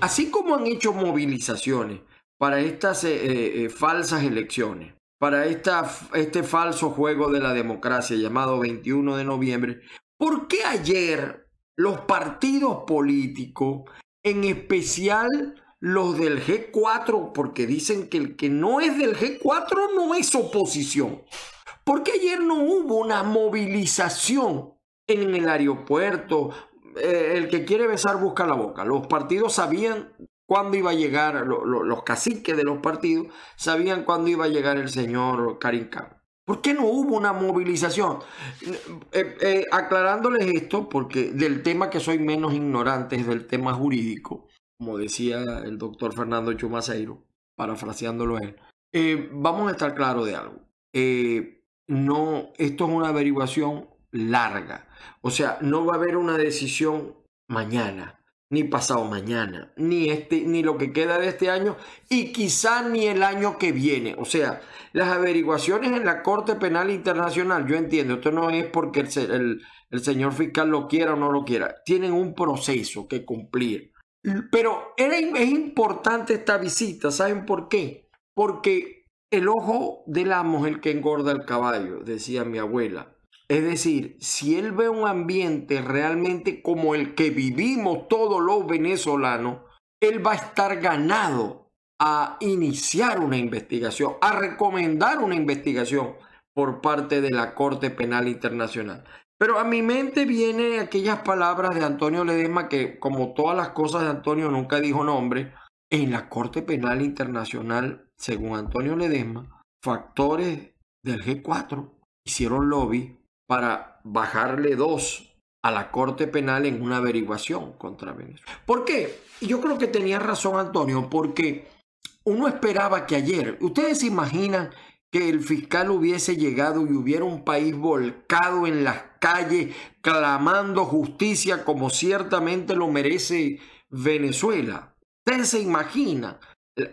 así como han hecho movilizaciones para estas eh, eh, eh, falsas elecciones, para este falso juego de la democracia llamado 21 de noviembre, ¿por qué ayer los partidos políticos, en especial los del G4, porque dicen que el que no es del G4 no es oposición. ¿por qué ayer no hubo una movilización en el aeropuerto, eh, el que quiere besar busca la boca. Los partidos sabían cuándo iba a llegar, los caciques de los partidos sabían cuándo iba a llegar el señor Karim ¿Por qué no hubo una movilización? Eh, eh, aclarándoles esto, porque del tema que soy menos ignorante es del tema jurídico, como decía el doctor Fernando Chumaceiro, parafraseándolo él. vamos a estar claros de algo. no, esto es una averiguación larga. O sea, no va a haber una decisión mañana, ni pasado mañana, ni, este, ni lo que queda de este año y quizá ni el año que viene. O sea, las averiguaciones en la Corte Penal Internacional, yo entiendo, esto no es porque el, señor fiscal lo quiera o no lo quiera, tienen un proceso que cumplir. Pero era, es importante esta visita, ¿saben por qué? Porque el ojo del amo es el que engorda el caballo, decía mi abuela. Es decir, si él ve un ambiente realmente como el que vivimos todos los venezolanos, él va a estar ganado a iniciar una investigación, a recomendar una investigación por parte de la Corte Penal Internacional. Pero a mi mente vienen aquellas palabras de Antonio Ledesma que, como todas las cosas de Antonio, nunca dijo nombre. En la Corte Penal Internacional, según Antonio Ledesma, factores del G4 hicieron lobby para bajarle dos a la Corte Penal en una averiguación contra Venezuela. ¿Por qué? Yo creo que tenía razón Antonio, porque uno esperaba que ayer, ustedes se imaginan que el fiscal hubiese llegado y hubiera un país volcado en las calles clamando justicia como ciertamente lo merece Venezuela. Ustedes se imaginan.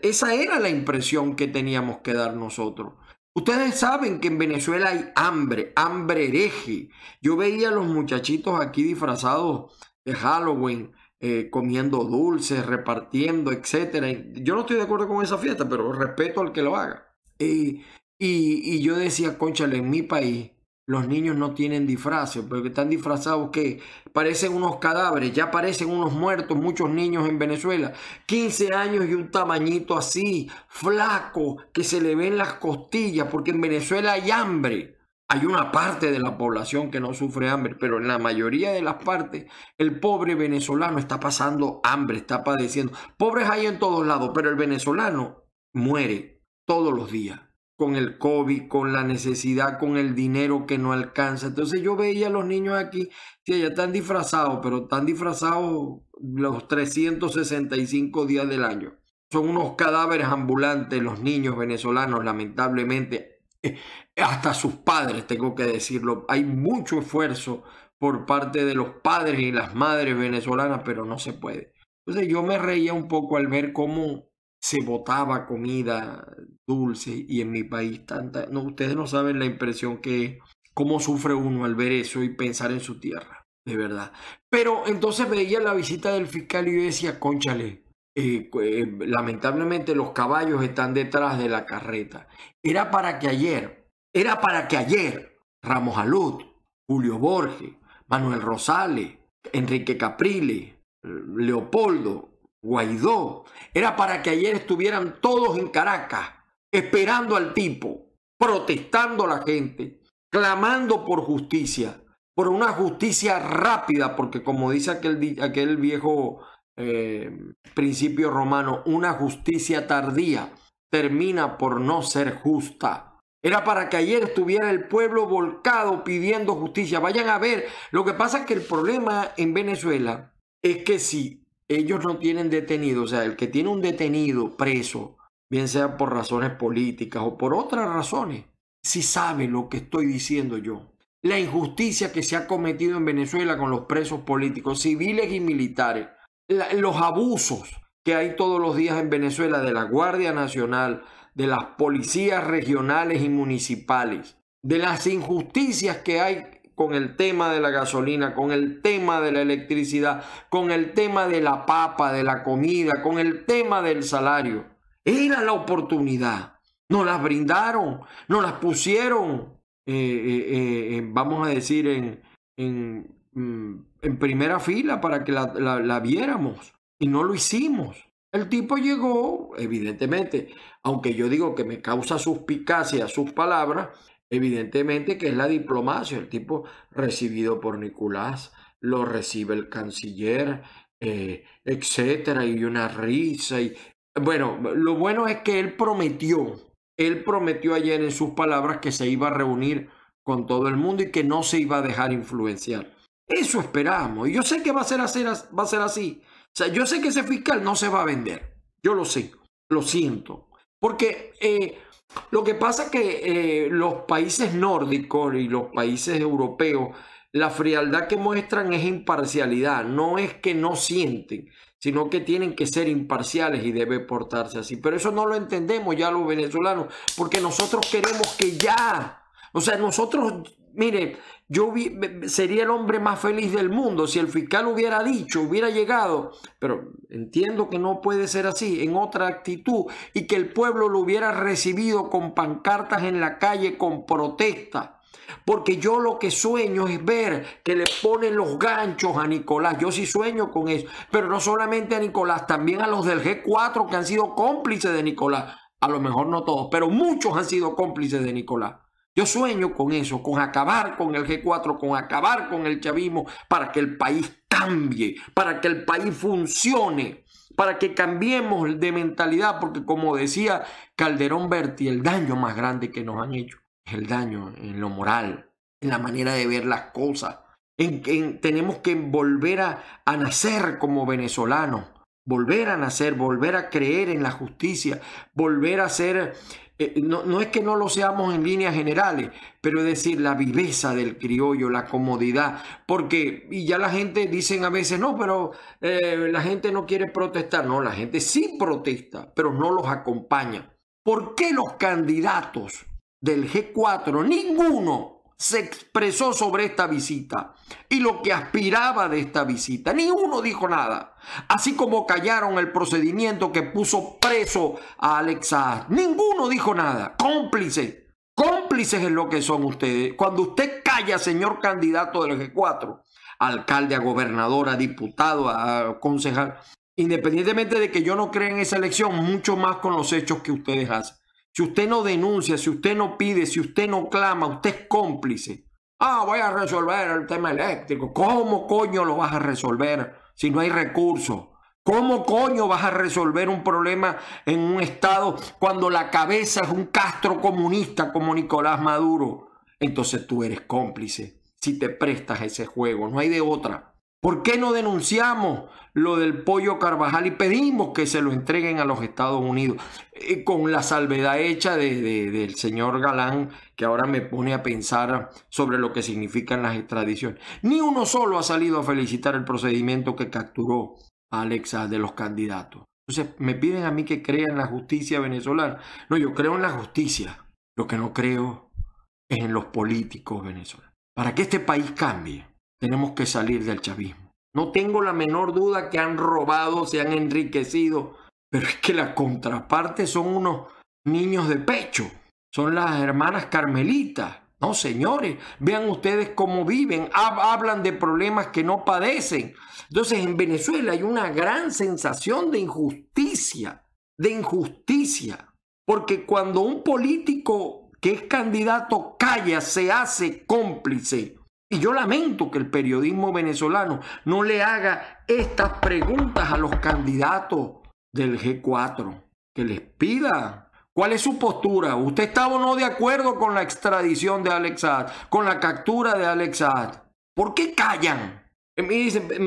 Esa era la impresión que teníamos que dar nosotros. Ustedes saben que en Venezuela hay hambre, hambre hereje. Yo veía a los muchachitos aquí disfrazados de Halloween, eh, comiendo dulces, repartiendo, etc. Yo no estoy de acuerdo con esa fiesta, pero respeto al que lo haga. Eh, y, y, yo decía, conchale, en mi país los niños no tienen disfraces, porque están disfrazados que parecen unos cadáveres, ya parecen unos muertos, muchos niños en Venezuela, 15 años y un tamañito así, flaco, que se le ven las costillas, porque en Venezuela hay hambre. Hay una parte de la población que no sufre hambre, pero en la mayoría de las partes el pobre venezolano está pasando hambre, está padeciendo. Pobres hay en todos lados, pero el venezolano muere todos los días con el COVID, con la necesidad, con el dinero que no alcanza. Entonces yo veía a los niños aquí, que ya están disfrazados, pero están disfrazados los 365 días del año. Son unos cadáveres ambulantes los niños venezolanos, lamentablemente. Eh, hasta sus padres, tengo que decirlo. Hay mucho esfuerzo por parte de los padres y las madres venezolanas, pero no se puede. Entonces yo me reía un poco al ver cómo se botaba comida dulce y en mi país tanta... No, ustedes no saben la impresión que... cómo sufre uno al ver eso y pensar en su tierra, de verdad. Pero entonces veía la visita del fiscal y decía, conchale, eh, eh, lamentablemente los caballos están detrás de la carreta. Era para que ayer, era para que ayer Ramos Alud, Julio Borges, Manuel Rosales, Enrique Caprile, Leopoldo, Guaidó. Era para que ayer estuvieran todos en Caracas, esperando al tipo, protestando a la gente, clamando por justicia, por una justicia rápida, porque como dice aquel, aquel viejo eh, principio romano, una justicia tardía termina por no ser justa. Era para que ayer estuviera el pueblo volcado pidiendo justicia. Vayan a ver. Lo que pasa es que el problema en Venezuela es que si ellos no tienen detenido, o sea, el que tiene un detenido preso, bien sea por razones políticas o por otras razones, si sabe lo que estoy diciendo yo. La injusticia que se ha cometido en Venezuela con los presos políticos, civiles y militares, los abusos que hay todos los días en Venezuela de la Guardia Nacional, de las policías regionales y municipales, de las injusticias que hay con el tema de la gasolina, con el tema de la electricidad, con el tema de la papa, de la comida, con el tema del salario. Era la oportunidad. Nos las brindaron, nos las pusieron, eh, eh, eh, vamos a decir, en, en, mm, en, primera fila para que la, la viéramos. Y no lo hicimos. El tipo llegó, evidentemente, aunque yo digo que me causa suspicacia sus palabras, Evidentemente que es la diplomacia, el tipo recibido por Nicolás, lo recibe el canciller, eh, etcétera, y una risa. Y... Bueno, lo bueno es que él prometió, él prometió ayer en sus palabras que se iba a reunir con todo el mundo y que no se iba a dejar influenciar. Eso esperamos. Y yo sé que va a ser así. Va a ser así. O sea, yo sé que ese fiscal no se va a vender. Yo lo sé. Lo siento. Porque eh, lo que pasa es que eh, los países nórdicos y los países europeos, la frialdad que muestran es imparcialidad, no es que no sienten, sino que tienen que ser imparciales y debe portarse así. Pero eso no lo entendemos ya los venezolanos, porque nosotros queremos que ya, o sea, nosotros Mire, yo sería el hombre más feliz del mundo si el fiscal hubiera dicho, hubiera llegado, pero entiendo que no puede ser así, en otra actitud, y que el pueblo lo hubiera recibido con pancartas en la calle, con protesta. Porque yo lo que sueño es ver que le ponen los ganchos a Nicolás. Yo sí sueño con eso. Pero no solamente a Nicolás, también a los del G4 que han sido cómplices de Nicolás. A lo mejor no todos, pero muchos han sido cómplices de Nicolás. Yo sueño con eso, con acabar con el G4, con acabar con el chavismo, para que el país cambie, para que el país funcione, para que cambiemos de mentalidad, porque como decía Calderón Berti, el daño más grande que nos han hecho es el daño en lo moral, en la manera de ver las cosas, en que tenemos que volver a, a nacer como venezolanos volver a nacer, volver a creer en la justicia, volver a ser, eh, no, es que no lo seamos en líneas generales, pero es decir, la viveza del criollo, la comodidad, porque y ya la gente dicen a veces, no, pero eh, la gente no quiere protestar, no, la gente sí protesta, pero no los acompaña. ¿Por qué los candidatos del G4, ninguno se expresó sobre esta visita y lo que aspiraba de esta visita. Ni uno dijo nada. Así como callaron el procedimiento que puso preso a Alexa. Ninguno dijo nada. Cómplices. Cómplices es lo que son ustedes. Cuando usted calla, señor candidato del G4, alcalde, a gobernador, a diputado, a concejal, independientemente de que yo no crea en esa elección, mucho más con los hechos que ustedes hacen. Si usted no denuncia, si usted no pide, si usted no clama, usted es cómplice. Ah, voy a resolver el tema eléctrico. ¿Cómo coño lo vas a resolver si no hay recursos? ¿Cómo coño vas a resolver un problema en un estado cuando la cabeza es un castro comunista como Nicolás Maduro? Entonces tú eres cómplice si te prestas ese juego, no hay de otra. ¿Por qué no denunciamos lo del pollo Carvajal y pedimos que se lo entreguen a los Estados Unidos? Eh, con la salvedad hecha del señor Galán, que ahora me pone a pensar sobre lo que significan las extradiciones. Ni uno solo ha salido a felicitar el procedimiento que capturó a Alexa de los candidatos. Entonces, me piden a mí que crea en la justicia venezolana. No, yo creo en la justicia. Lo que no creo es en los políticos venezolanos. Para que este país cambie tenemos que salir del chavismo. No tengo la menor duda que han robado, se han enriquecido, pero es que la contraparte son unos niños de pecho, son las hermanas carmelitas. No, señores, vean ustedes cómo viven, hablan de problemas que no padecen. Entonces, en Venezuela hay una gran sensación de injusticia, de injusticia, porque cuando un político que es candidato calla, se hace cómplice y yo lamento que el periodismo venezolano no le haga estas preguntas a los candidatos del G4, que les pida cuál es su postura. ¿Usted estaba o no de acuerdo con la extradición de Alex Saad, con la captura de Alex Saad? ¿Por qué callan? Me me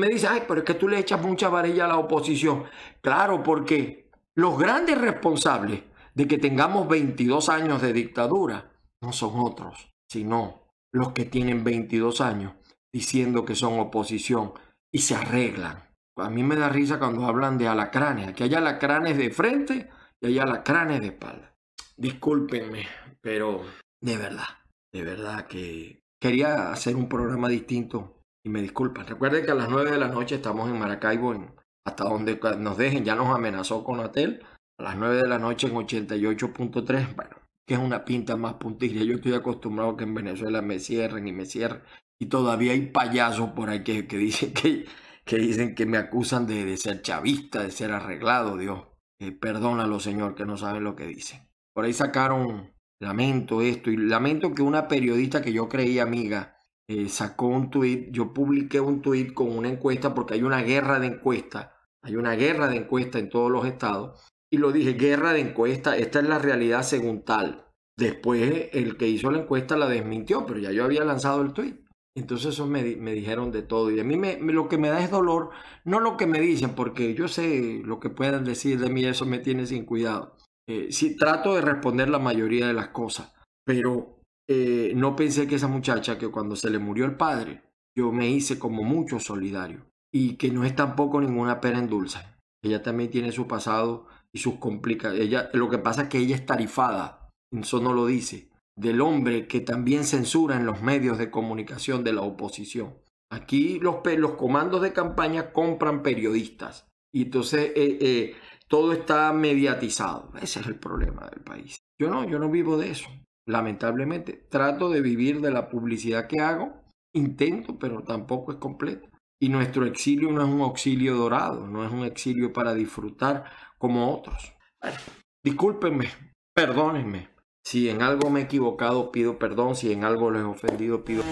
dicen, ay, pero es que tú le echas mucha varilla a la oposición. Claro, porque los grandes responsables de que tengamos 22 años de dictadura no son otros, sino los que tienen 22 años diciendo que son oposición y se arreglan. A mí me da risa cuando hablan de alacranes, que hay alacranes de frente y hay alacranes de espalda. Discúlpenme, pero de verdad, de verdad que quería hacer un programa distinto y me disculpan. Recuerden que a las 9 de la noche estamos en Maracaibo, hasta donde nos dejen, ya nos amenazó con Hotel, a las 9 de la noche en 88.3. Bueno, que es una pinta más puntilla. Yo estoy acostumbrado a que en Venezuela me cierren y me cierren. Y todavía hay payasos por ahí que, dicen, que, que, dicen que me acusan de, ser chavista, de ser arreglado, Dios. Eh, perdónalo, Señor, que no saben lo que dicen. Por ahí sacaron, lamento esto, y lamento que una periodista que yo creí amiga eh, sacó un tuit, yo publiqué un tuit con una encuesta porque hay una guerra de encuesta hay una guerra de encuesta en todos los estados, y lo dije, guerra de encuesta, esta es la realidad según tal. Después el que hizo la encuesta la desmintió, pero ya yo había lanzado el tweet. Entonces eso me, dijeron de todo. Y a mí me, lo que me da es dolor, no lo que me dicen, porque yo sé lo que puedan decir de mí, eso me tiene sin cuidado. Eh, sí, trato de responder la mayoría de las cosas, pero eh, no pensé que esa muchacha que cuando se le murió el padre, yo me hice como mucho solidario y que no es tampoco ninguna pera en dulce. Ella también tiene su pasado y sus complicaciones. Ella, lo que pasa es que ella es tarifada, eso no lo dice, del hombre que también censura en los medios de comunicación de la oposición. Aquí los, los comandos de campaña compran periodistas y entonces eh, eh, todo está mediatizado. Ese es el problema del país. Yo no, yo no vivo de eso, lamentablemente. Trato de vivir de la publicidad que hago, intento, pero tampoco es completo. Y nuestro exilio no es un auxilio dorado, no es un exilio para disfrutar, como otros. discúlpenme, perdónenme. Si en algo me he equivocado, pido perdón. Si en algo les he ofendido, pido